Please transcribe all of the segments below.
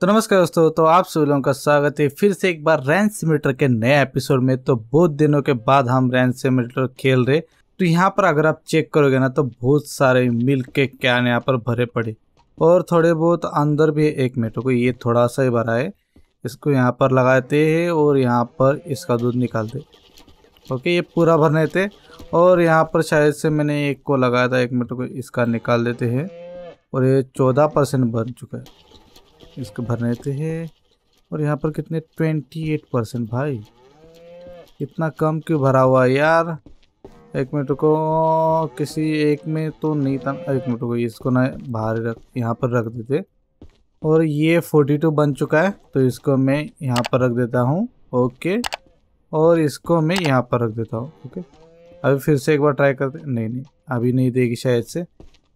तो नमस्कार दोस्तों तो आप सभी लोगों का स्वागत है फिर से एक बार रैन सिमीटर के नए एपिसोड में तो बहुत दिनों के बाद हम रैन सिमीटर खेल रहे तो यहाँ पर अगर आप चेक करोगे ना तो बहुत सारे मिल के कैन यहाँ पर भरे पड़े और थोड़े बहुत अंदर भी एक मिनट को ये थोड़ा सा ही भरा है इसको यहाँ पर लगाते हैं और यहाँ पर इसका दूध निकालते ओके ये पूरा भरने थे और यहाँ पर शायद से मैंने एक को लगाया था एक मिनट को इसका निकाल देते हैं और ये चौदह परसेंट भर चुका है इसको भर लेते हैं और यहाँ पर कितने ट्वेंटी एट परसेंट भाई इतना कम क्यों भरा हुआ है यार एक मिनट को किसी एक में तो नहीं था एक मिनट को इसको ना बाहर रख यहाँ पर रख देते और ये फोर्टी टू बन चुका है तो इसको मैं यहाँ पर रख देता हूँ ओके और इसको मैं यहाँ पर रख देता हूँ ओके अभी फिर से एक बार ट्राई करते नहीं नहीं अभी नहीं देगी शायद से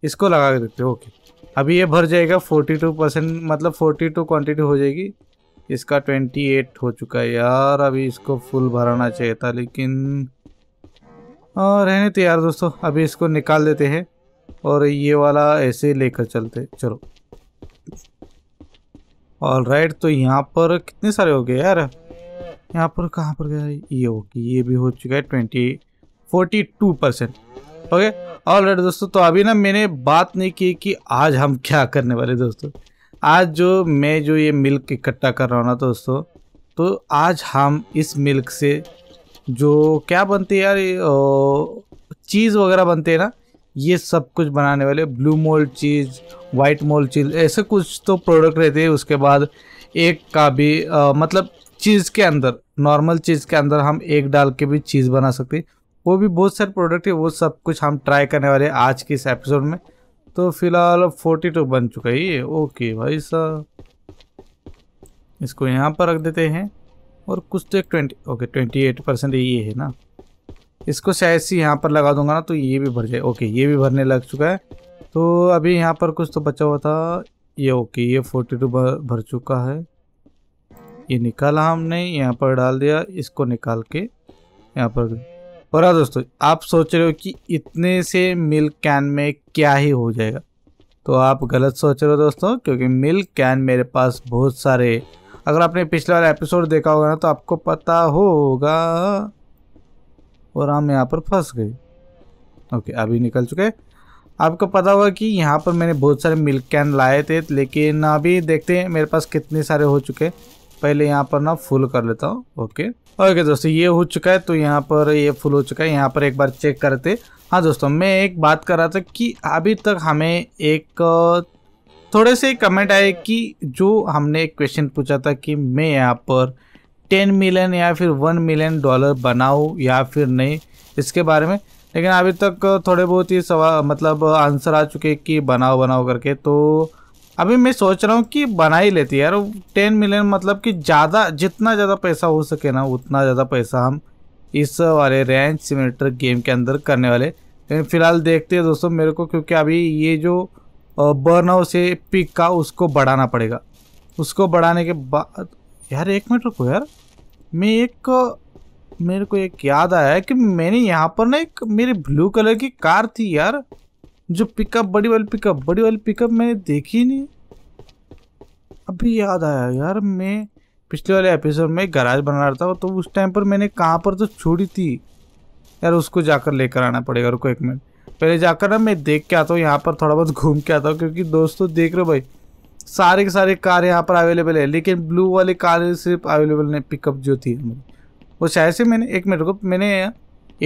इसको लगा के देखते हो ओके अभी ये भर जाएगा फोर्टी टू परसेंट मतलब फोर्टी टू क्वान्टिटी हो जाएगी इसका ट्वेंटी एट हो चुका है यार अभी इसको फुल भराना चाहिए था लेकिन और रहने तो यार दोस्तों अभी इसको निकाल देते हैं और ये वाला ऐसे ही लेकर चलते चलो और राइट तो यहाँ पर कितने सारे हो गए यार यहाँ पर कहाँ पर गया ये हो ये भी हो चुका है twenty forty two percent okay all right दोस्तों तो अभी ना मैंने बात नहीं की कि आज हम क्या करने वाले दोस्तों आज जो मैं जो ये मिल्क इकट्ठा कर रहा हूँ ना दोस्तों तो आज हम इस मिल्क से जो क्या बनती है यार चीज़ वगैरह बनते हैं ना ये सब कुछ बनाने वाले blue mould cheese white mould cheese ऐसे कुछ तो प्रोडक्ट रहते हैं उसके बाद एक का भी आ, मतलब चीज़ के अंदर नॉर्मल चीज़ के अंदर हम एक डाल के भी चीज़ बना सकते हैं वो भी बहुत सारे प्रोडक्ट है वो सब कुछ हम ट्राई करने वाले हैं आज के इस एपिसोड में तो फिलहाल फोर्टी टू बन चुका है ये ओके भाई साहब इसको यहाँ पर रख देते हैं और कुछ तो एक twenty okay twenty eight percent ये है ना इसको शायद सी यहाँ पर लगा दूंगा ना तो ये भी भर जाए ओके ये भी भरने लग चुका है तो अभी यहाँ पर कुछ तो बचा हुआ था ये ओके ये फोर्टी टू भर चुका है ये निकाला हमने यहाँ पर डाल दिया इसको निकाल के यहाँ पर और हाँ दोस्तों आप सोच रहे हो कि इतने से मिल्क कैन में क्या ही हो जाएगा तो आप गलत सोच रहे हो दोस्तों क्योंकि मिल्क कैन मेरे पास बहुत सारे अगर आपने पिछला वाला एपिसोड देखा होगा ना तो आपको पता होगा और हम हाँ, यहाँ पर फंस गए ओके अभी निकल चुके आपको पता होगा कि यहाँ पर मैंने बहुत सारे मिल्क कैन लाए थे लेकिन अभी देखते हैं मेरे पास कितने सारे हो चुके पहले यहाँ पर ना फुल कर लेता हूँ ओके ओके okay, दोस्तों ये हो चुका है तो यहाँ पर ये फुल हो चुका है यहाँ पर एक बार चेक करते हाँ दोस्तों मैं एक बात कर रहा था कि अभी तक हमें एक थोड़े से कमेंट आए कि जो हमने एक क्वेश्चन पूछा था कि मैं यहाँ पर टेन मिलियन या फिर वन मिलियन डॉलर बनाऊँ या फिर नहीं इसके बारे में लेकिन अभी तक थोड़े बहुत ही सवाल मतलब आंसर आ चुके कि बनाओ बनाओ करके तो अभी मैं सोच रहा हूँ कि बना ही लेती यार टेन मिलियन मतलब कि ज़्यादा जितना ज़्यादा पैसा हो सके ना उतना ज़्यादा पैसा हम इस वाले रेंज सिमेटर गेम के अंदर करने वाले लेकिन फ़िलहाल देखते हैं दोस्तों मेरे को क्योंकि अभी ये जो बर्न से पिक का उसको बढ़ाना पड़ेगा उसको बढ़ाने के बाद यार एक मिनट रुको यार मैं एक मेरे को एक याद आया कि मैंने यहाँ पर ना एक मेरी ब्लू कलर की कार थी यार जो पिकअप बड़ी वाली पिकअप बड़ी वाली पिकअप मैंने देखी नहीं अभी याद आया यार मैं पिछले वाले एपिसोड में गराज बना रहा था तो उस टाइम पर मैंने कहाँ पर तो छोड़ी थी यार उसको जाकर लेकर आना पड़ेगा रुको एक मिनट पहले जाकर ना मैं देख के आता हूँ यहाँ पर थोड़ा बहुत घूम के आता हूँ क्योंकि दोस्तों देख रहे हो भाई सारे के सारे कार यहाँ पर अवेलेबल है लेकिन ब्लू वाली कार सिर्फ अवेलेबल नहीं पिकअप जो थी वो शायद से मैंने एक मिनट को मैंने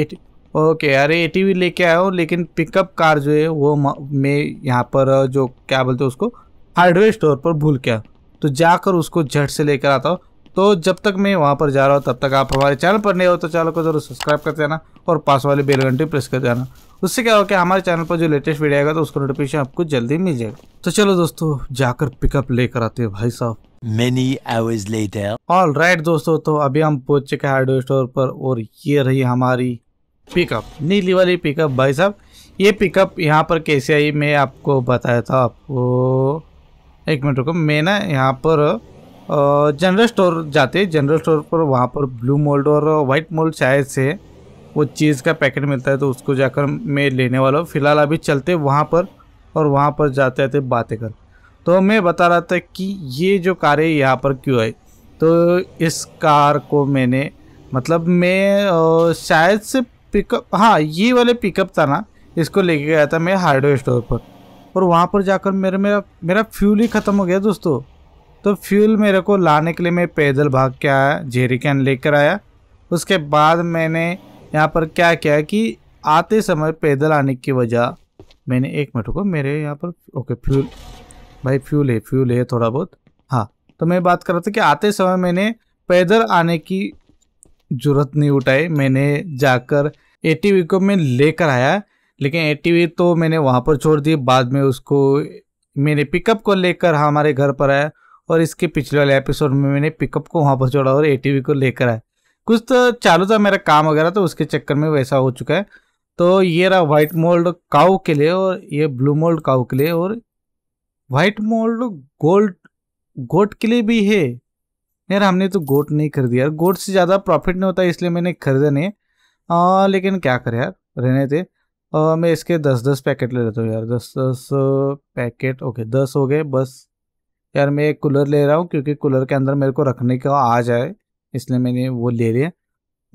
एटी ओके अरे ए टी लेके आया हूँ लेकिन पिकअप कार जो है वो मैं यहाँ पर जो क्या बोलते हैं उसको हार्डवेयर स्टोर पर भूल गया तो जाकर उसको झट से लेकर आता हूँ तो जब तक मैं वहाँ पर जा रहा हूँ तब तक आप हमारे चैनल पर नहीं हो तो चैनल को जरूर सब्सक्राइब कर देना और पास वाले बेल घंटी प्रेस कर देना उससे क्या होगा कि हमारे चैनल पर जो लेटेस्ट वीडियो आएगा तो उसका नोटिफिकेशन आपको जल्दी मिल जाएगा तो चलो दोस्तों जाकर पिकअप लेकर आते हैं भाई साहब many hours later all right दोस्तों तो अभी हम पहुंच चुके हैं हार्डवेयर स्टोर पर और ये रही हमारी पिकअप नीली वाली पिकअप भाई साहब ये पिकअप यहाँ पर कैसे आई मैं आपको बताया था आपको एक मिनट रुको मैं ना यहाँ पर जनरल स्टोर जाते जनरल स्टोर पर वहाँ पर ब्लू मोल्ड और वाइट मोल्ड शायद से वो चीज़ का पैकेट मिलता है तो उसको जाकर मैं लेने वाला हूँ फ़िलहाल अभी चलते वहाँ पर और वहाँ पर जाते आते बातें कर तो मैं बता रहा था कि ये जो कार है यहाँ पर क्यों आई तो इस कार को मैंने मतलब मैं शायद से पिकअप हाँ ये वाले पिकअप था ना इसको लेके गया था मैं हार्डवेयर स्टोर पर और वहाँ पर जाकर मेरे मेरा मेरा फ्यूल ही ख़त्म हो गया दोस्तों तो फ्यूल मेरे को लाने के लिए मैं पैदल भाग के आया जेरी कैन लेकर आया उसके बाद मैंने यहाँ पर क्या किया कि आते समय पैदल आने की वजह मैंने एक मिनट को मेरे यहाँ पर ओके फ्यूल भाई फ्यूल है फ्यूल है थोड़ा बहुत हाँ तो मैं बात कर रहा था कि आते समय मैंने पैदल आने की जरूरत नहीं उठाई मैंने जाकर ए को मैं लेकर आया लेकिन ए तो मैंने वहाँ पर छोड़ दी बाद में उसको मैंने पिकअप को लेकर हाँ, हमारे घर पर आया और इसके पिछले वाले एपिसोड में मैंने पिकअप को वहाँ पर छोड़ा और ए को लेकर आया कुछ तो चालू था मेरा काम वगैरह तो उसके चक्कर में वैसा हो चुका है तो ये रहा वाइट मोल्ड काउ के लिए और ये ब्लू मोल्ड काउ के लिए और वाइट मोल्ड गोल्ड गोट के लिए भी है यार हमने तो गोट नहीं खरीदी यार गोट से ज़्यादा प्रॉफिट नहीं होता इसलिए मैंने खरीदा नहीं हाँ लेकिन क्या करें यार रहने थे आ, मैं इसके दस दस पैकेट ले लेता हूँ यार दस दस पैकेट ओके दस हो गए बस यार मैं एक कूलर ले रहा हूँ क्योंकि कूलर के अंदर मेरे को रखने का आ जाए इसलिए मैंने वो ले लिया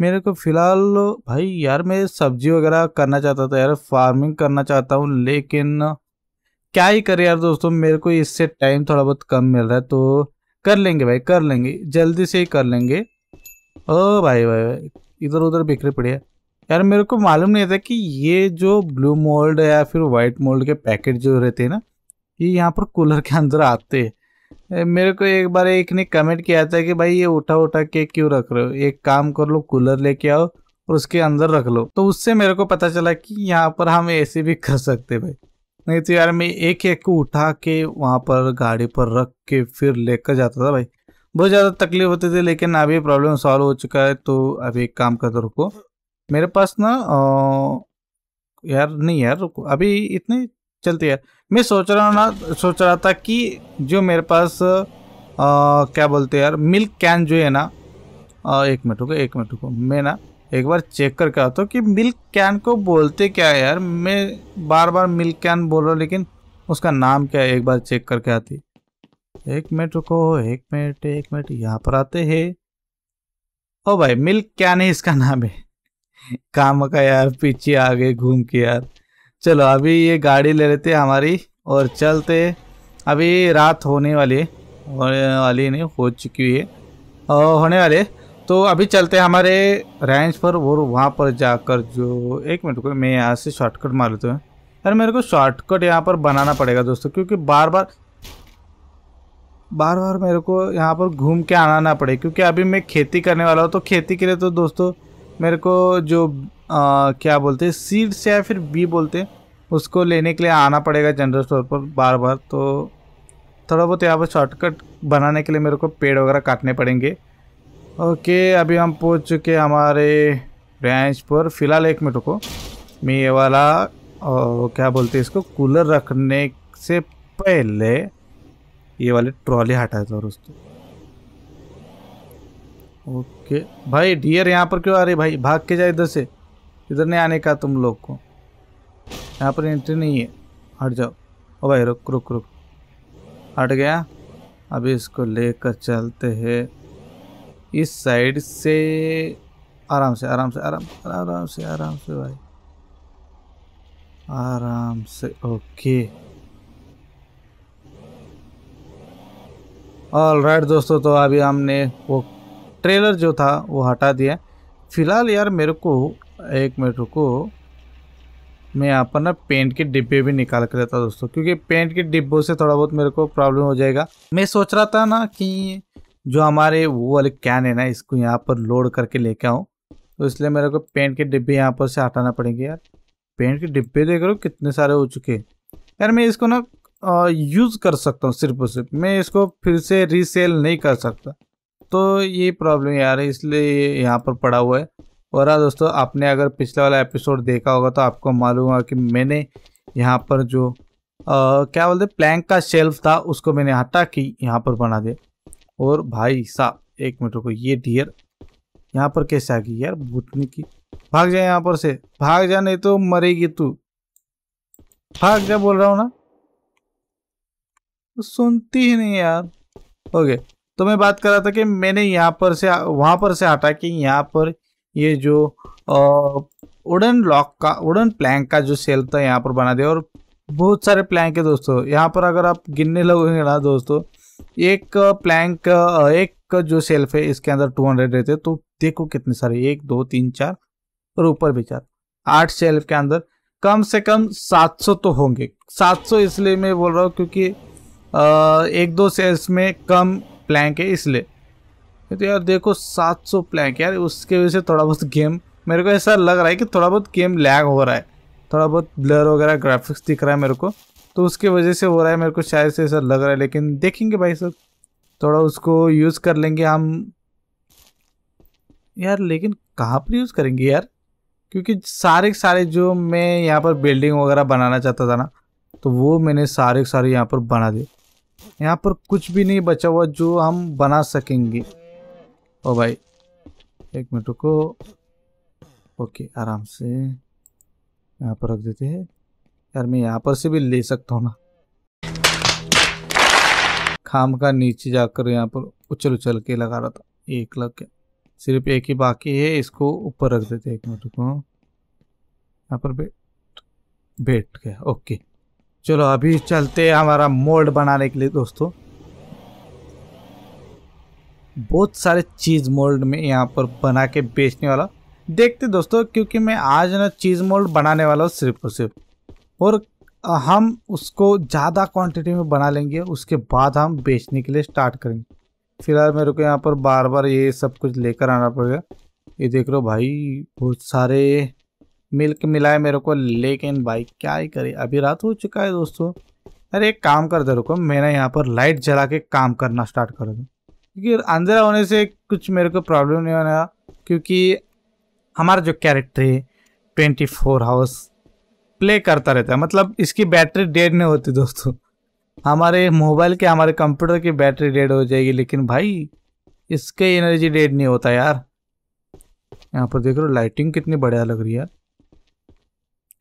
मेरे को फ़िलहाल भाई यार मैं सब्जी वगैरह करना चाहता था यार फार्मिंग करना चाहता हूँ लेकिन क्या ही करें यार दोस्तों मेरे को इससे टाइम थोड़ा बहुत कम मिल रहा है तो कर लेंगे भाई कर लेंगे जल्दी से ही कर लेंगे ओ भाई भाई भाई इधर उधर बिखरे पड़े हैं यार मेरे को मालूम नहीं था कि ये जो ब्लू मोल्ड या फिर वाइट मोल्ड के पैकेट जो रहते हैं ना ये यहाँ पर कूलर के अंदर आते हैं मेरे को एक बार एक ने कमेंट किया था कि भाई ये उठा उठा के क्यों रख रहे हो एक काम कर लो कूलर लेके आओ और उसके अंदर रख लो तो उससे मेरे को पता चला कि यहाँ पर हम ऐसे भी कर सकते भाई नहीं तो यार मैं एक एक को उठा के वहाँ पर गाड़ी पर रख के फिर लेकर जाता था भाई बहुत ज़्यादा तकलीफ होती थी लेकिन अभी प्रॉब्लम सॉल्व हो चुका है तो अभी एक काम करते रुको मेरे पास ना यार नहीं यार रुको अभी इतने चलते यार मैं सोच रहा हूँ ना सोच रहा था कि जो मेरे पास आ, क्या बोलते यार मिल्क कैन जो है ना आ, एक मिनट रुको एक मिनट रुको मैं ना एक बार चेक करके आता हूँ कि मिल्क कैन को बोलते क्या है यार मैं बार बार मिल्क कैन बोल रहा हूँ लेकिन उसका नाम क्या है एक बार चेक करके आती एक मिनट रुको एक मिनट एक मिनट यहाँ पर आते हैं ओ भाई मिल्क क्या नहीं इसका नाम है काम का यार पीछे आ गए घूम के यार चलो अभी ये गाड़ी ले लेते हमारी और चलते अभी रात होने वाली है होने वाली नहीं हो चुकी है और होने वाले तो अभी चलते हमारे रेंज पर और वहाँ पर जाकर जो एक मिनट को मैं यहाँ से शॉर्टकट मार लेता हूँ यार मेरे को शॉर्टकट यहाँ पर बनाना पड़ेगा दोस्तों क्योंकि बार बार बार बार मेरे को यहाँ पर घूम के आना ना पड़े क्योंकि अभी मैं खेती करने वाला हूँ तो खेती के लिए तो दोस्तों मेरे को जो आ, क्या बोलते हैं सीड्स या फिर बी बोलते हैं उसको लेने के लिए आना पड़ेगा जनरल स्टोर पर बार बार तो थोड़ा बहुत यहाँ पर शॉर्टकट बनाने के लिए मेरे को पेड़ वगैरह काटने पड़ेंगे ओके अभी हम पहुँच चुके हमारे ब्रांच पर फ़िलहाल एक मिनट को मैं ये वाला और क्या बोलते हैं इसको कूलर रखने से पहले ये वाले ट्रॉली हटाए थे दोस्तों ओके भाई डियर यहाँ पर क्यों आ रही भाई भाग के जाए इधर से इधर नहीं आने का तुम लोग को यहाँ पर एंट्री नहीं है हट जाओ ओ भाई रुक रुक रुक हट गया अभी इसको लेकर चलते हैं इस साइड से आराम से आराम से आराम आराम से आराम से भाई आराम से ओके ऑल राइट दोस्तों तो अभी हमने वो ट्रेलर जो था वो हटा दिया फ़िलहाल यार मेरे को एक मिनट रुको मैं यहाँ पर ना पेंट के डिब्बे भी निकाल कर लेता दोस्तों क्योंकि पेंट के डिब्बों से थोड़ा बहुत मेरे को प्रॉब्लम हो जाएगा मैं सोच रहा था ना कि जो हमारे वो वाले कैन है ना इसको यहाँ पर लोड करके लेके आऊँ तो इसलिए मेरे को पेंट के डिब्बे यहाँ पर से हटाना पड़ेंगे यार पेंट के डिब्बे देख रहे हो कितने सारे हो चुके यार मैं इसको ना यूज़ कर सकता हूँ सिर्फ और सिर्फ मैं इसको फिर से रीसेल नहीं कर सकता तो ये प्रॉब्लम यार है इसलिए यहाँ पर पड़ा हुआ है और हाँ दोस्तों आपने अगर पिछला वाला एपिसोड देखा होगा तो आपको मालूम होगा कि मैंने यहाँ पर जो आ, क्या बोलते प्लैंक का शेल्फ था उसको मैंने हटा कि यहाँ पर बना दे और भाई साहब एक मिनट को ये डियर यहाँ पर कैसे आ गई यार भूतनी की भाग जाए यहाँ पर से भाग जा नहीं तो मरेगी तू भाग जा बोल रहा हूँ ना तो सुनती ही नहीं यार ओके तो मैं बात कर रहा था कि मैंने यहाँ पर से वहाँ पर से हटा के यहाँ पर ये जो वुडन लॉक का वुडन प्लैंक का जो सेल था यहाँ पर बना दिया और बहुत सारे प्लैंक है दोस्तों यहाँ पर अगर आप गिनने लगोगे ना दोस्तों एक प्लैंक एक जो सेल्फ है इसके अंदर 200 रहते तो देखो कितने सारे एक दो तीन चार और ऊपर भी चार आठ सेल्फ के अंदर कम से कम 700 तो होंगे 700 इसलिए मैं बोल रहा हूँ क्योंकि एक दो सेल्स में कम प्लैंक है इसलिए तो यार देखो 700 प्लैंक यार उसके वजह से थोड़ा बहुत गेम मेरे को ऐसा लग रहा है कि थोड़ा बहुत गेम लैग हो रहा है थोड़ा बहुत ब्लर वगैरह ग्राफिक्स दिख रहा है मेरे को तो उसकी वजह से हो रहा है मेरे को शायद से ऐसा लग रहा है लेकिन देखेंगे भाई सब थोड़ा उसको यूज़ कर लेंगे हम यार लेकिन कहाँ पर यूज़ करेंगे यार क्योंकि सारे सारे जो मैं यहाँ पर बिल्डिंग वगैरह बनाना चाहता था ना तो वो मैंने सारे सारे यहाँ पर बना दिए यहाँ पर कुछ भी नहीं बचा हुआ जो हम बना सकेंगे ओ भाई एक मिनट रुको ओके आराम से यहाँ पर रख देते हैं यार मैं यहाँ पर से भी ले सकता हूँ ना खाम का नीचे जाकर यहाँ पर उछल उछल के लगा रहा था एक लग के सिर्फ एक ही बाकी है इसको ऊपर रख देते हैं एक मिनट को यहाँ पर बैठ बैठ गया ओके चलो अभी चलते हैं हमारा मोल्ड बनाने के लिए दोस्तों बहुत सारे चीज़ मोल्ड में यहाँ पर बना के बेचने वाला देखते दोस्तों क्योंकि मैं आज ना चीज़ मोल्ड बनाने वाला हूँ सिर्फ और सिर्फ और हम उसको ज़्यादा क्वांटिटी में बना लेंगे उसके बाद हम बेचने के लिए स्टार्ट करेंगे फिलहाल मेरे को यहाँ पर बार बार ये सब कुछ लेकर आना पड़ेगा ये देख लो भाई बहुत सारे मिल्क मिला है मेरे को लेकिन भाई क्या ही करे अभी रात हो चुका है दोस्तों अरे एक काम कर दे रुको मैंने यहाँ पर लाइट जला के काम करना स्टार्ट कर दूँ क्योंकि अंधेरा होने से कुछ मेरे को प्रॉब्लम नहीं होना क्योंकि हमारा जो कैरेक्टर है ट्वेंटी फोर हाउस प्ले करता रहता है मतलब इसकी बैटरी डेड नहीं होती दोस्तों हमारे मोबाइल के हमारे कंप्यूटर की बैटरी डेड हो जाएगी लेकिन भाई इसके एनर्जी डेड नहीं होता यार यहाँ पर देख रहे हो लाइटिंग कितनी बढ़िया लग रही है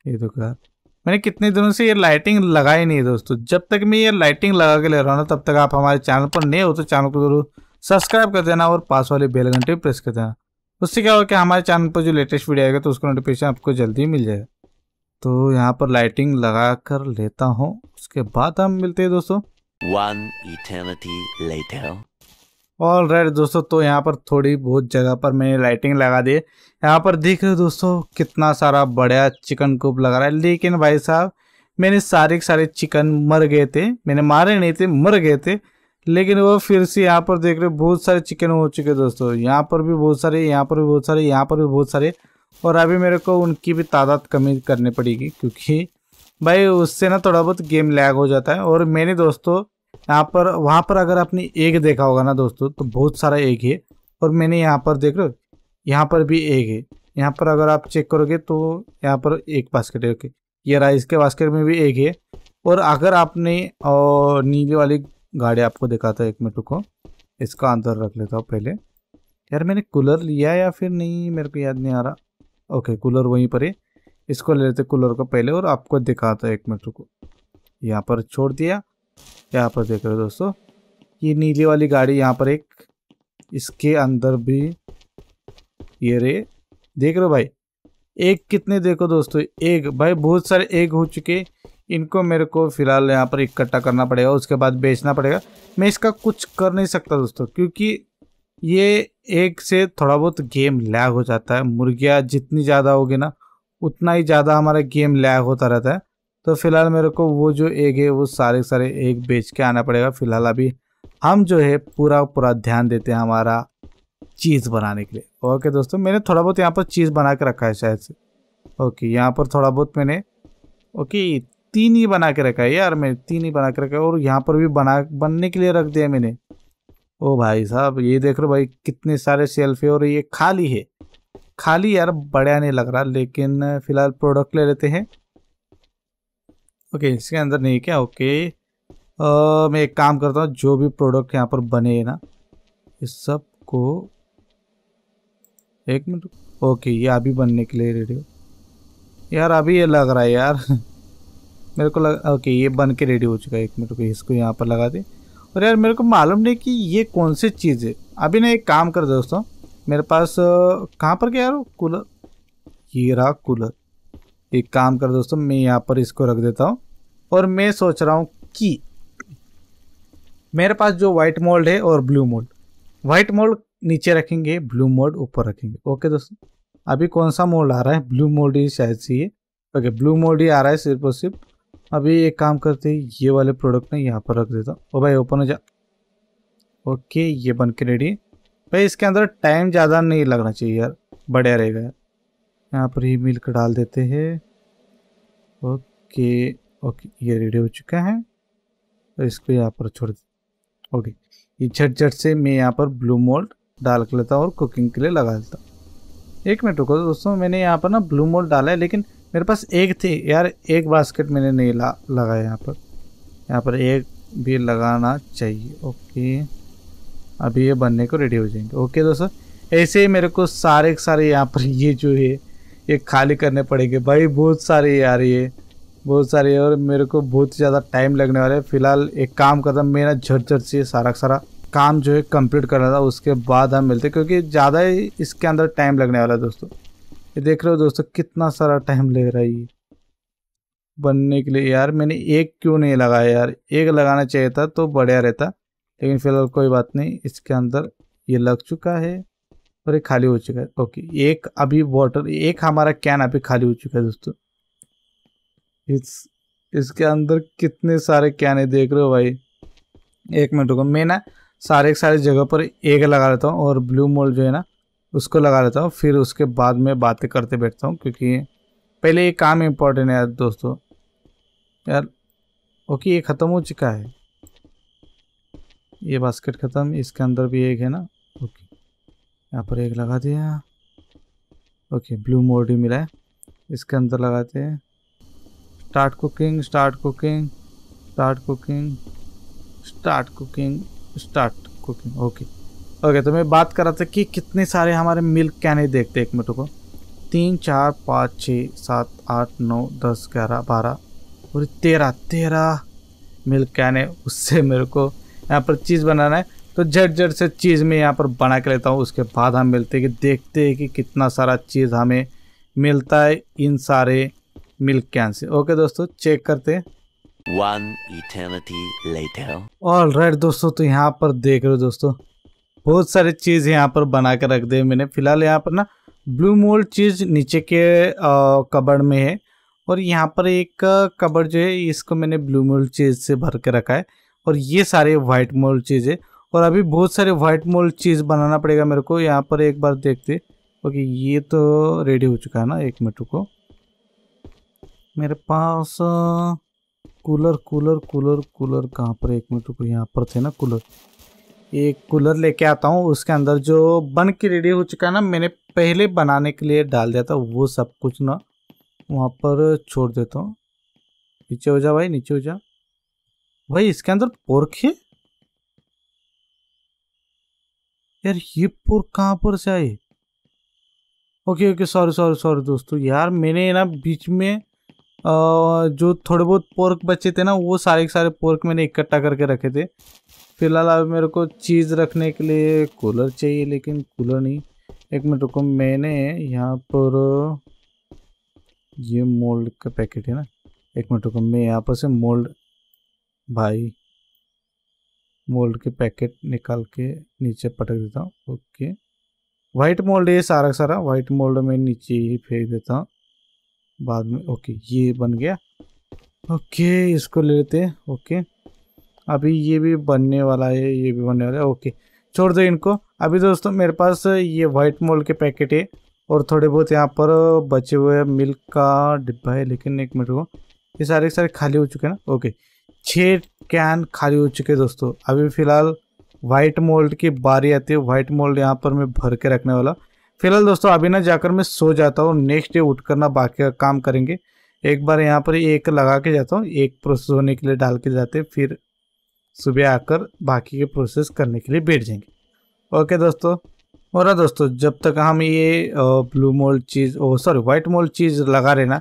ये तो यार मैंने कितने दिनों से ये लाइटिंग लगाई नहीं है दोस्तों जब तक मैं ये लाइटिंग लगा के ले रहा हूँ ना तब तक आप हमारे चैनल पर नए हो तो चैनल को जरूर सब्सक्राइब कर देना और पास वाले बेल घंटे प्रेस कर देना उससे क्या होगा कि हमारे चैनल पर जो लेटेस्ट वीडियो आएगा तो उसका नोटिफिकेशन आपको जल्दी मिल जाएगा तो यहाँ पर लाइटिंग लगा कर लेता हूँ उसके बाद हम मिलते हैं दोस्तों One eternity later. All right दोस्तों तो यहाँ पर थोड़ी बहुत जगह पर मैंने लाइटिंग लगा दी है यहाँ पर देख रहे हो दोस्तों कितना सारा बढ़िया चिकन कूप लगा रहा है लेकिन भाई साहब मैंने सारे के सारे चिकन मर गए थे मैंने मारे नहीं थे मर गए थे लेकिन वो फिर से यहाँ पर देख रहे हो बहुत सारे चिकन हो चुके दोस्तों यहाँ पर भी बहुत सारे यहाँ पर भी बहुत सारे यहाँ पर भी बहुत सारे और अभी मेरे को उनकी भी तादाद कमी करनी पड़ेगी क्योंकि भाई उससे ना थोड़ा बहुत गेम लैग हो जाता है और मैंने दोस्तों यहाँ पर वहाँ पर अगर आपने एक देखा होगा ना दोस्तों तो बहुत सारा एक है और मैंने यहाँ पर देख लो यहाँ पर भी एक है यहाँ पर अगर आप चेक करोगे तो यहाँ पर एक बास्केट है ओके ये राइस के बास्केट में भी एक है और अगर आपने और नीले वाली गाड़ी आपको देखा था एक मिनट को इसका अंदर रख लेता हूँ पहले यार मैंने कूलर लिया या फिर नहीं मेरे को याद नहीं आ रहा ओके कूलर वहीं पर है इसको ले लेते कूलर को पहले और आपको दिखाता है एक मिनट को यहाँ पर छोड़ दिया यहाँ पर देख रहे हो दोस्तों ये नीली वाली गाड़ी यहाँ पर एक इसके अंदर भी ये रे देख रहे हो भाई एक कितने देखो दोस्तों एक भाई बहुत सारे एक हो चुके इनको मेरे को फिलहाल यहाँ पर इकट्ठा करना पड़ेगा उसके बाद बेचना पड़ेगा मैं इसका कुछ कर नहीं सकता दोस्तों क्योंकि ये एक से थोड़ा बहुत गेम लैग हो जाता है मुर्गियाँ जितनी ज़्यादा होगी ना उतना ही ज़्यादा हमारा गेम लैग होता रहता है तो फिलहाल मेरे को वो जो एग है वो सारे सारे एग बेच के आना पड़ेगा फिलहाल अभी हम जो है पूरा पूरा ध्यान देते हैं हमारा चीज़ बनाने के लिए ओके दोस्तों मैंने थोड़ा बहुत यहाँ पर चीज़ बना के रखा है शायद से ओके यहाँ पर थोड़ा बहुत मैंने ओके तीन ही बना के रखा है यार मैंने तीन ही बना के रखा है और यहाँ पर भी बना बनने के लिए रख दिया मैंने ओ भाई साहब ये देख हो भाई कितने सारे सेल्फ है और ये खाली है खाली यार बढ़िया नहीं लग रहा लेकिन फ़िलहाल प्रोडक्ट ले लेते हैं ओके इसके अंदर नहीं क्या ओके आ, मैं एक काम करता हूँ जो भी प्रोडक्ट यहाँ पर बने ना इस सब को एक मिनट ओके ये अभी बनने के लिए रेडी यार अभी ये लग रहा है यार मेरे को लग ओके ये बन के रेडी हो चुका है एक मिनट को इसको यहाँ पर लगा दे और यार मेरे को मालूम नहीं कि ये कौन सी चीज़ है अभी ना एक काम कर दोस्तों मेरे पास कहाँ पर गया यार कूलर ये रहा कूलर एक काम कर दोस्तों मैं यहाँ पर इसको रख देता हूँ और मैं सोच रहा हूँ कि मेरे पास जो वाइट मोल्ड है और ब्लू मोल्ड वाइट मोल्ड नीचे रखेंगे ब्लू मोल्ड ऊपर रखेंगे ओके दोस्तों अभी कौन सा मोल्ड आ रहा है ब्लू मोल्ड ही शायद से ये ओके ब्लू मोल्ड ही आ रहा है सिर्फ और सिर्फ अभी एक काम करते हैं ये वाले प्रोडक्ट में यहाँ पर रख देता हूँ ओ भाई ओपन हो जा ओके ये बन के रेडी भाई इसके अंदर टाइम ज़्यादा नहीं लगना चाहिए यार बढ़िया रहेगा यार यहाँ पर ही मिल्क डाल देते हैं ओके ओके ये रेडी हो चुका है और इसको यहाँ पर छोड़ देते ओके ये झट झट से मैं यहाँ पर ब्लू मोल्ड डाल के लेता और कुकिंग के लिए लगा देता एक मिनट रुको दोस्तों मैंने यहाँ पर ना ब्लू मोल्ड डाला है लेकिन मेरे पास एक थी यार एक बास्केट मैंने नहीं ला लगाया यहाँ पर यहाँ पर एक भी लगाना चाहिए ओके अभी ये बनने को रेडी हो जाएंगे ओके दोस्तों ऐसे ही मेरे को सारे सारे यहाँ पर ये जो है ये खाली करने पड़ेंगे भाई बहुत आ यार ये बहुत सारी और मेरे को बहुत ज़्यादा टाइम लगने वाला है फिलहाल एक काम करता मेरा झटझट से सारा सारा काम जो है कंप्लीट करना था उसके बाद हम मिलते क्योंकि ज़्यादा ही इसके अंदर टाइम लगने वाला है दोस्तों ये देख रहे हो दोस्तों कितना सारा टाइम लग रहा है ये बनने के लिए यार मैंने एक क्यों नहीं लगाया यार एक लगाना चाहिए था तो बढ़िया रहता लेकिन फ़िलहाल कोई बात नहीं इसके अंदर ये लग चुका है और ये खाली हो चुका है ओके एक अभी वाटर एक हमारा कैन अभी खाली हो चुका है दोस्तों इस इसके अंदर कितने सारे कैन है देख रहे हो भाई एक मिनट रुको मैं ना सारे सारे जगह पर एक लगा लेता हूँ और ब्लू मोल्ड जो है ना उसको लगा लेता हूँ फिर उसके बाद में बातें करते बैठता हूँ क्योंकि पहले ये काम इम्पोर्टेंट है यार दोस्तों यार ओके ये ख़त्म हो चुका है ये बास्केट ख़त्म इसके अंदर भी एक है ना यहाँ पर एक लगा दिया ओके ब्लू मोड ही मिला है इसके अंदर लगाते हैं start cooking start cooking start cooking start cooking start cooking okay okay तो मैं बात कर रहा था कि कितने सारे हमारे मिल्क कैने देखते एक मिनट को तीन चार पाँच छः सात आठ नौ दस ग्यारह बारह और तेरह तेरह मिल्क कैने उससे मेरे को यहाँ पर चीज़ बनाना है तो झट झट से चीज़ में यहाँ पर बना के लेता हूँ उसके बाद हम मिलते हैं कि देखते हैं कि कितना सारा चीज़ हमें मिलता है इन सारे मिल्क कैन से ओके दोस्तों चेक करते हैं eternity later. All right, दोस्तों तो यहाँ पर देख रहे हो दोस्तों बहुत सारी चीज़ यहाँ पर बना के रख दे मैंने फिलहाल यहाँ पर ना ब्लू मोल्ड चीज़ नीचे के कबड़ में है और यहाँ पर एक कबड़ जो है इसको मैंने ब्लू मोल्ड चीज़ से भर के रखा है और ये सारे वाइट मोल्ड चीज़ है और अभी बहुत सारे वाइट मोल्ड चीज़ बनाना पड़ेगा मेरे को यहाँ पर एक बार देखते ओके ये तो रेडी हो चुका है ना एक मिनट को मेरे पास कूलर कूलर कूलर कूलर कहाँ पर एक मिनट को यहाँ पर थे ना कूलर एक कूलर लेके आता हूँ उसके अंदर जो बन के रेडी हो चुका है ना मैंने पहले बनाने के लिए डाल दिया था वो सब कुछ ना वहाँ पर छोड़ देता हूँ नीचे हो जा भाई नीचे हो जा भाई इसके अंदर पोर्क है यार ये पुर कहाँ पर से आई okay okay sorry sorry sorry दोस्तों यार मैंने ना बीच में आ, जो थोड़े बहुत पोर्क बचे थे ना वो सारे के सारे पोर्क मैंने इकट्ठा करके रखे थे फिलहाल अब मेरे को चीज़ रखने के लिए कूलर चाहिए लेकिन कूलर नहीं एक मिनट रुको मैंने यहाँ पर ये मोल्ड का पैकेट है ना एक मिनट रुको मैं यहाँ पर से मोल्ड भाई मोल्ड के पैकेट निकाल के नीचे पटक देता हूँ ओके वाइट मोल्ड ये सारा का सारा वाइट मोल्ड में नीचे ही फेंक देता हूँ बाद में ओके ये बन गया ओके इसको ले लेते हैं ओके अभी ये भी बनने वाला है ये भी बनने वाला है ओके छोड़ दो इनको अभी दोस्तों मेरे पास ये वाइट मोल्ड के पैकेट है और थोड़े बहुत यहाँ पर बचे हुए मिल्क का डिब्बा है लेकिन एक मिनट को ये सारे सारे खाली हो चुके हैं ना ओके छः कैन खाली हो चुके दोस्तों अभी फ़िलहाल वाइट मोल्ड की बारी आती है वाइट मोल्ड यहाँ पर मैं भर के रखने वाला फिलहाल दोस्तों अभी ना जाकर मैं सो जाता हूँ नेक्स्ट डे उठ ना बाकी का काम करेंगे एक बार यहाँ पर एक लगा के जाता हूँ एक प्रोसेस होने के लिए डाल के जाते फिर सुबह आकर बाकी के प्रोसेस करने के लिए बैठ जाएंगे ओके दोस्तों और दोस्तों जब तक हम ये blue mould cheese oh sorry white mould cheese लगा रहे ना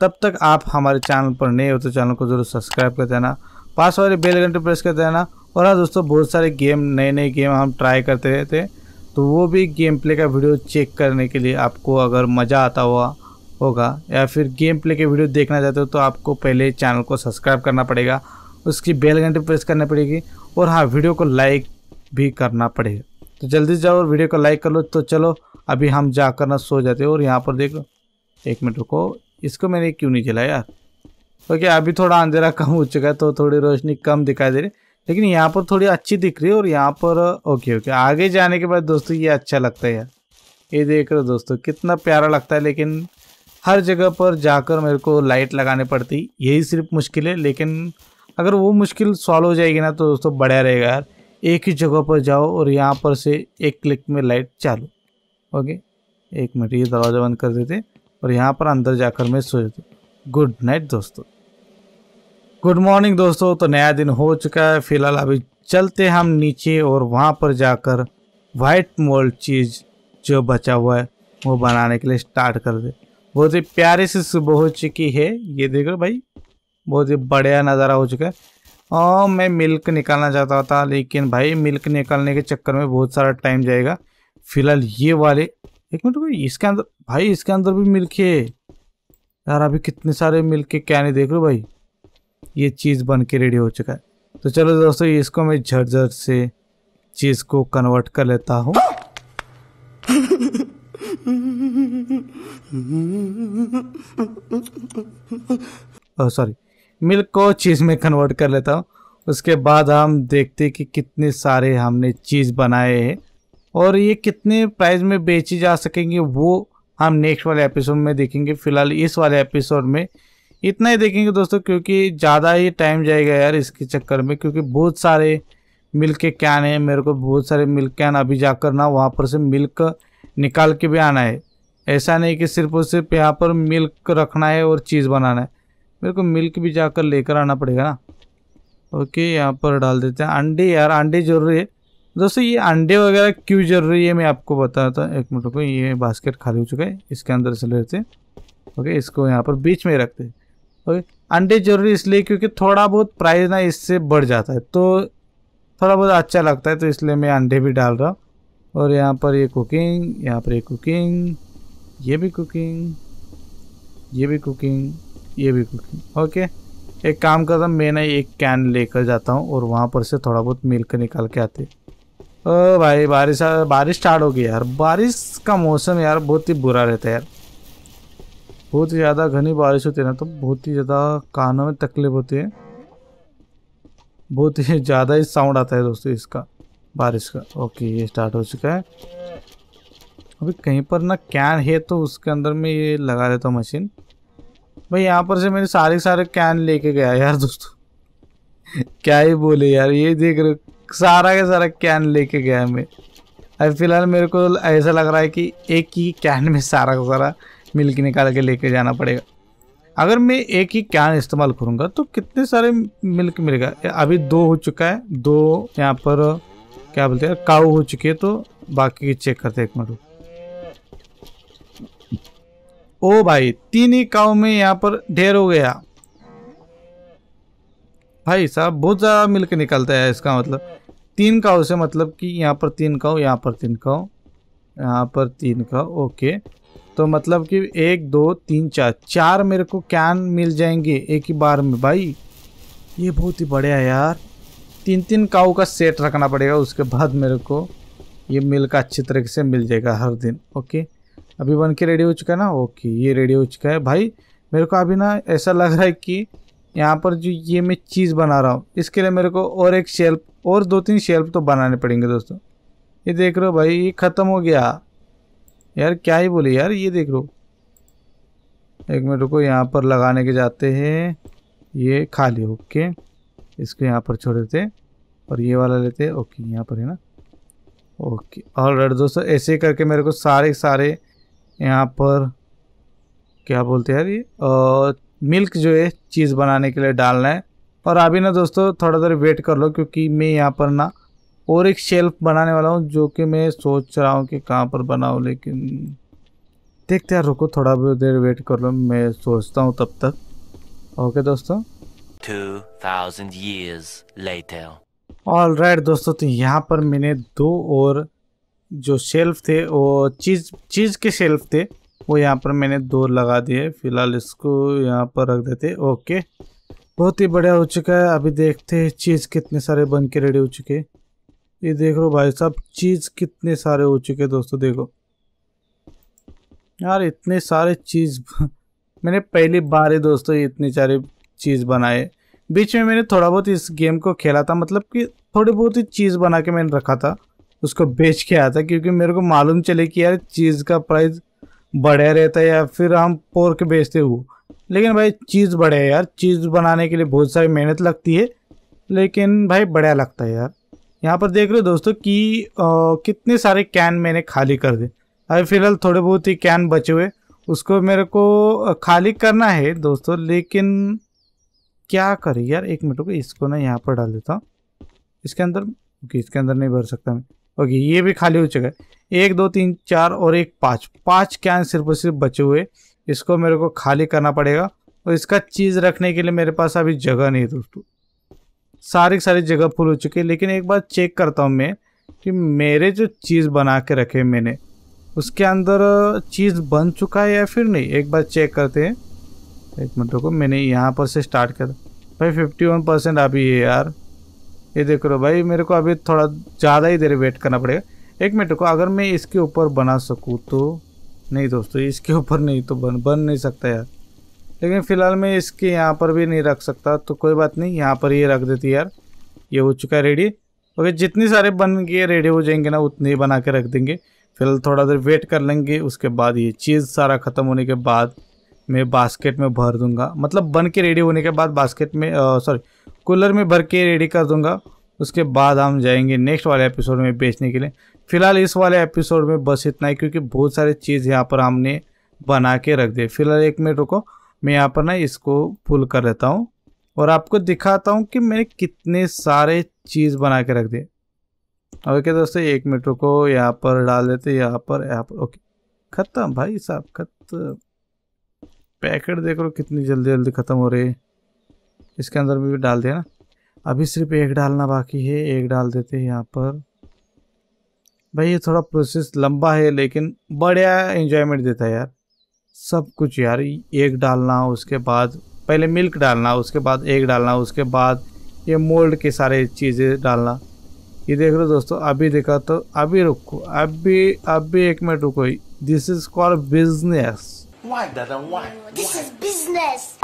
तब तक आप हमारे चैनल पर नए हो तो चैनल को ज़रूर सब्सक्राइब कर देना पास वाले बेल घंटे प्रेस करते रहना और हाँ दोस्तों बहुत सारे गेम नए नए गेम हम ट्राई करते रहते हैं तो वो भी गेम प्ले का वीडियो चेक करने के लिए आपको अगर मज़ा आता हुआ होगा या फिर गेम प्ले के वीडियो देखना चाहते हो तो आपको पहले चैनल को सब्सक्राइब करना पड़ेगा उसकी बेल घंटे प्रेस करनी पड़ेगी और हाँ वीडियो को लाइक भी करना पड़ेगा तो जल्दी से जाओ और वीडियो को लाइक कर लो तो चलो अभी हम जा कर ना सो जाते और यहाँ पर देखो एक मिनट रुको इसको मैंने क्यों नहीं जलाया यार तो अभी थोड़ा अंधेरा कम हो चुका है तो थोड़ी रोशनी कम दिखाई दे रही लेकिन यहाँ पर थोड़ी अच्छी दिख रही है और यहाँ पर ओके ओके आगे जाने के बाद दोस्तों ये अच्छा लगता है यार ये देख रहे हो दोस्तों कितना प्यारा लगता है लेकिन हर जगह पर जाकर मेरे को लाइट लगाने पड़ती यही सिर्फ मुश्किल है लेकिन अगर वो मुश्किल सॉल्व हो जाएगी ना तो दोस्तों बढ़िया रहेगा यार एक ही जगह पर जाओ और यहाँ पर से एक क्लिक में लाइट चालू ओके एक मिनट ये दरवाज़ा बंद कर देते और यहाँ पर अंदर जाकर मैं सो जाता गुड नाइट दोस्तों गुड मॉर्निंग दोस्तों तो नया दिन हो चुका है फिलहाल अभी चलते हम नीचे और वहाँ पर जाकर वाइट मोल्ड चीज़ जो बचा हुआ है वो बनाने के लिए स्टार्ट कर दे बहुत ही प्यारे से सुबह हो चुकी है ये देखो भाई बहुत ही बढ़िया नज़ारा हो चुका है और हाँ, मैं मिल्क निकालना चाहता था लेकिन भाई मिल्क निकालने के चक्कर में बहुत सारा टाइम जाएगा फिलहाल ये वाले एक मिनट भाई इसके अंदर भाई इसके अंदर भी मिल्क है यार अभी कितने सारे मिल के क्या नहीं देख रहे भाई ये चीज़ बन के रेडी हो चुका है तो चलो दोस्तों इसको मैं झट झट से चीज़ को कन्वर्ट कर लेता हूँ सॉरी oh, मिल्क को चीज़ में कन्वर्ट कर लेता हूँ उसके बाद हम देखते कि कितने सारे हमने चीज़ बनाए हैं और ये कितने प्राइस में बेची जा सकेंगे वो हम नेक्स्ट वाले एपिसोड में देखेंगे फिलहाल इस वाले एपिसोड में इतना ही देखेंगे दोस्तों क्योंकि ज़्यादा ही टाइम जाएगा यार इसके चक्कर में क्योंकि बहुत सारे मिल्क के कैन है मेरे को बहुत सारे मिल्क कैन अभी जाकर ना वहाँ पर से मिल्क निकाल के भी आना है ऐसा नहीं कि सिर्फ और सिर्फ यहाँ पर मिल्क रखना है और चीज़ बनाना है मेरे को मिल्क भी जाकर लेकर आना पड़ेगा ना ओके यहाँ पर डाल देते हैं अंडे यार अंडे जरूरी है दोस्तों ये अंडे वगैरह क्यों जरूरी रही है मैं आपको बताता एक मिनट को ये बास्केट खाली हो चुका है इसके अंदर से लेते ओके इसको यहाँ पर बीच में रखते ओके अंडे जरूरी इसलिए क्योंकि थोड़ा बहुत प्राइस ना इससे बढ़ जाता है तो थोड़ा बहुत अच्छा लगता है तो इसलिए मैं अंडे भी डाल रहा हूँ और यहाँ पर ये कुकिंग यहाँ पर ये कुकिंग ये भी कुकिंग ये भी कुकिंग ये भी कुकिंग ओके एक काम करता हूँ मैं ना एक कैन लेकर जाता हूँ और वहाँ पर से थोड़ा बहुत मिल्क निकाल के आते हैं ओ भाई बारिश बारिश स्टार्ट हो गई यार बारिश का मौसम यार बहुत ही बुरा रहता है यार बहुत ही ज़्यादा घनी बारिश होती है ना तो बहुत ही ज़्यादा कानों में तकलीफ होती है बहुत ही ज़्यादा ही साउंड आता है दोस्तों इसका बारिश का ओके ये स्टार्ट हो चुका है अभी कहीं पर ना कैन है तो उसके अंदर में ये लगा देता हूँ मशीन भाई यहाँ पर से मैंने सारे सारे कैन लेके गया यार दोस्तों क्या ही बोले यार ये देख रहे सारा का सारा कैन लेके गया मैं अभी फ़िलहाल मेरे को ऐसा लग रहा है कि एक ही कैन में सारा का सारा मिल्क निकाल के लेके जाना पड़ेगा अगर मैं एक ही कैन इस्तेमाल करूँगा तो कितने सारे मिल्क मिलेगा अभी दो हो चुका है दो यहाँ पर क्या बोलते हैं काउ हो चुके तो बाकी की चेक करते एक मिनट ओ भाई तीन ही काउ में यहाँ पर ढेर हो गया भाई साहब बहुत ज़्यादा मिल्क निकलता है इसका मतलब तीन काउ से मतलब कि यहाँ पर तीन काउ यहाँ पर तीन काउ यहाँ पर तीन का ओके तो मतलब कि एक दो तीन चार चार मेरे को कैन मिल जाएंगे एक ही बार में भाई ये बहुत ही बढ़िया यार तीन तीन काऊ का सेट रखना पड़ेगा उसके बाद मेरे को ये का अच्छी तरीके से मिल जाएगा हर दिन ओके अभी बन के रेडी हो चुका है ना ओके ये रेडी हो चुका है भाई मेरे को अभी ना ऐसा लग रहा है कि यहाँ पर जो ये मैं चीज़ बना रहा हूँ इसके लिए मेरे को और एक शेल्फ और दो तीन शेल्फ तो बनाने पड़ेंगे दोस्तों ये देख रहे हो भाई ये ख़त्म हो गया यार क्या ही बोले यार ये देख रो एक मिनट रुको यहाँ पर लगाने के जाते हैं ये खाली ओके इसको यहाँ पर छोड़ देते और ये वाला लेते हैं ओके यहाँ पर है ना ओके और राइट दोस्तों ऐसे करके मेरे को सारे सारे यहाँ पर क्या बोलते हैं यार ये मिल्क जो है चीज़ बनाने के लिए डालना है और अभी ना दोस्तों थोड़ा देर वेट कर लो क्योंकि मैं यहाँ पर ना और एक शेल्फ बनाने वाला हूँ जो कि मैं सोच रहा हूँ कि कहाँ पर बनाऊँ लेकिन देखते यार रुको थोड़ा देर वेट कर लो मैं सोचता हूँ तब तक ओके दोस्तों 2000 years later ऑल राइट दोस्तों तो यहाँ पर मैंने दो और जो शेल्फ थे वो चीज़ चीज़ के शेल्फ थे वो यहाँ पर मैंने दो लगा दिए फिलहाल इसको यहाँ पर रख देते ओके बहुत ही बढ़िया हो चुका है अभी देखते हैं चीज़ कितने सारे बन के रेडी हो चुके ये देख लो भाई साहब चीज़ कितने सारे हो चुके दोस्तों देखो यार इतने सारे चीज़ मैंने पहली बार ही दोस्तों इतने सारे चीज़ बनाए बीच में मैंने थोड़ा बहुत इस गेम को खेला था मतलब कि थोड़ी बहुत ही चीज़ बना के मैंने रखा था उसको बेच के आया था क्योंकि मेरे को मालूम चले कि यार चीज़ का प्राइस बढ़िया रहता है या फिर हम पोर के बेचते हो लेकिन भाई चीज़ बढ़िया यार चीज़ बनाने के लिए बहुत सारी मेहनत लगती है लेकिन भाई बढ़िया लगता है यार यहाँ पर देख रहे हो दोस्तों कि कितने सारे कैन मैंने खाली कर दिए अभी फ़िलहाल थोड़े बहुत ही कैन बचे हुए उसको मेरे को खाली करना है दोस्तों लेकिन क्या करें यार एक मिनट को इसको ना यहाँ पर डाल देता हूँ इसके अंदर ओके इसके अंदर नहीं भर सकता मैं ओके ये भी खाली हो चुका है एक दो तीन चार और एक पाँच पाँच कैन सिर्फ और सिर्फ बचे हुए इसको मेरे को खाली करना पड़ेगा और इसका चीज़ रखने के लिए मेरे पास अभी जगह नहीं है दोस्तों सारी सारी जगह फुल हो चुकी है लेकिन एक बार चेक करता हूँ मैं कि मेरे जो चीज़ बना के रखे मैंने उसके अंदर चीज़ बन चुका है या फिर नहीं एक बार चेक करते हैं एक मिनट को मैंने यहाँ पर से स्टार्ट किया था भाई फिफ्टी वन परसेंट अभी है यार ये देख रहे हो भाई मेरे को अभी थोड़ा ज़्यादा ही देर वेट करना पड़ेगा एक मिनट को अगर मैं इसके ऊपर बना सकूँ तो नहीं दोस्तों इसके ऊपर नहीं तो बन बन नहीं सकता यार लेकिन फ़िलहाल मैं इसके यहाँ पर भी नहीं रख सकता तो कोई बात नहीं यहाँ पर ये रख देती यार ये हो चुका है रेडी ओके जितने सारे बन गए रेडी हो जाएंगे ना उतने ही बना के रख देंगे फिलहाल थोड़ा देर वेट कर लेंगे उसके बाद ये चीज़ सारा ख़त्म होने के बाद मैं बास्केट में भर दूंगा मतलब बन के रेडी होने के बाद बास्केट में सॉरी कूलर में भर के रेडी कर दूंगा उसके बाद हम जाएंगे नेक्स्ट वाले एपिसोड में बेचने के लिए फ़िलहाल इस वाले एपिसोड में बस इतना ही क्योंकि बहुत सारे चीज़ यहाँ पर हमने बना के रख दिए फिलहाल एक मिनट रुको मैं यहाँ पर ना इसको फुल कर लेता हूँ और आपको दिखाता हूँ कि मैंने कितने सारे चीज़ बना के रख दिए ओके दोस्तों एक मिनट रुको यहाँ पर डाल देते यहाँ पर यहाँ पर ओके ख़त्म भाई साहब खत्म पैकेट देख लो कितनी जल्दी जल्दी ख़त्म हो रही है इसके अंदर भी डाल दिया ना अभी सिर्फ एक डालना बाकी है एक डाल देते हैं यहाँ पर भाई ये थोड़ा प्रोसेस लंबा है लेकिन बढ़िया इन्जॉयमेंट देता है यार सब कुछ यार एक डालना उसके बाद पहले मिल्क डालना उसके बाद एक डालना उसके बाद ये मोल्ड के सारे चीज़ें डालना ये देख लो दोस्तों अभी देखा तो अभी रुको अभी अभी एक मिनट रुको this is call business Why, Dada? Why? This is business.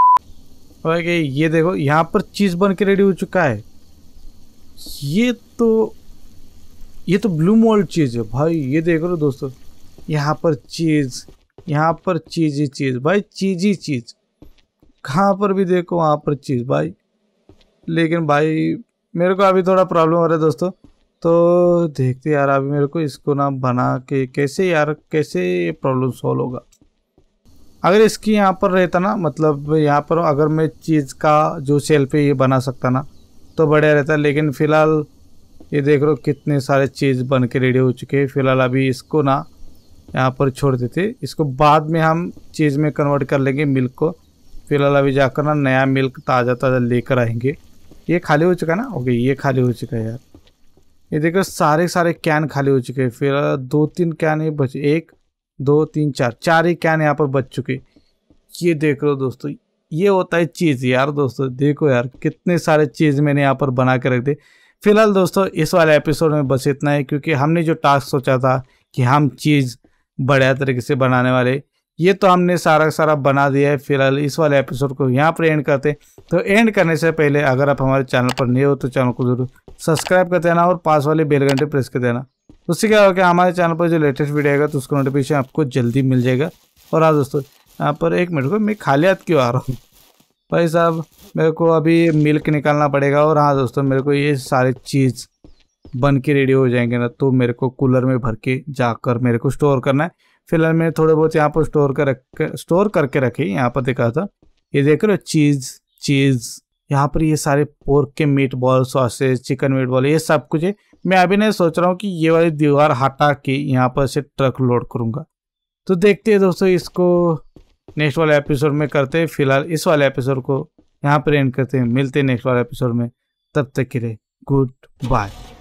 ये देखो यहाँ पर चीज बन के रेडी हो चुका है ये तो ये तो ब्लू मोल्ड चीज है भाई ये देख रहे हो दोस्तों यहाँ पर चीज यहाँ पर चीज ही चीज भाई चीज ही चीज कहाँ पर भी देखो वहाँ पर चीज भाई लेकिन भाई मेरे को अभी थोड़ा प्रॉब्लम हो रहा है दोस्तों तो देखते यार अभी मेरे को इसको ना बना के कैसे यार कैसे प्रॉब्लम सॉल्व होगा अगर इसकी यहाँ पर रहता ना मतलब यहाँ पर अगर मैं चीज़ का जो सेल पे ये बना सकता ना तो बढ़िया रहता लेकिन फ़िलहाल ये देख रहे हो कितने सारे चीज़ बन के रेडी हो चुके हैं फ़िलहाल अभी इसको ना यहाँ पर छोड़ देते इसको बाद में हम चीज़ में कन्वर्ट कर लेंगे मिल्क को फिलहाल अभी जाकर ना नया मिल्क ताज़ा ताज़ा लेकर आएंगे ये खाली हो चुका है ना ओके ये खाली हो चुका है यार ये देखो सारे सारे कैन खाली हो चुके हैं फिलहाल दो तीन कैन ही बचे एक दो तीन चार चार ही कैन यहाँ पर बच चुके ये देख लो दोस्तों ये होता है चीज़ यार दोस्तों देखो यार कितने सारे चीज़ मैंने यहाँ पर बना के रख दे फिलहाल दोस्तों इस वाले एपिसोड में बस इतना है क्योंकि हमने जो टास्क सोचा था कि हम चीज़ बढ़िया तरीके से बनाने वाले ये तो हमने सारा सारा बना दिया है फिलहाल इस वाले एपिसोड को यहाँ पर एंड करते तो एंड करने से पहले अगर आप हमारे चैनल पर नए हो तो चैनल को जरूर सब्सक्राइब कर देना और पास वाले बेल घंटे प्रेस कर देना उससे क्या होगा हमारे चैनल पर जो लेटेस्ट वीडियो आएगा तो उसका नोटिफिकेशन आपको जल्दी मिल जाएगा और हाँ दोस्तों यहाँ पर एक मिनट को मैं खाली हाथ क्यों आ रहा हूँ भाई साहब मेरे को अभी मिल्क निकालना पड़ेगा और हाँ दोस्तों मेरे को ये सारी चीज़ बन के रेडी हो जाएंगे ना तो मेरे को कूलर में भर के जाकर मेरे को स्टोर करना है फिलहाल मैंने थोड़े बहुत यहाँ पर स्टोर कर रख स्टोर करके रखी यहाँ पर दिखा था ये देख रहे हो चीज़ चीज़ यहाँ पर ये सारे पोर्क के meatball sausage chicken meatball ये सब कुछ है मैं अभी नहीं सोच रहा हूँ कि ये वाली दीवार हटा के यहाँ पर से ट्रक लोड करूँगा तो देखते हैं दोस्तों इसको नेक्स्ट वाले एपिसोड में करते हैं फिलहाल इस वाले एपिसोड को यहाँ पर एंड करते हैं मिलते हैं नेक्स्ट वाले एपिसोड में तब तक के लिए गुड बाय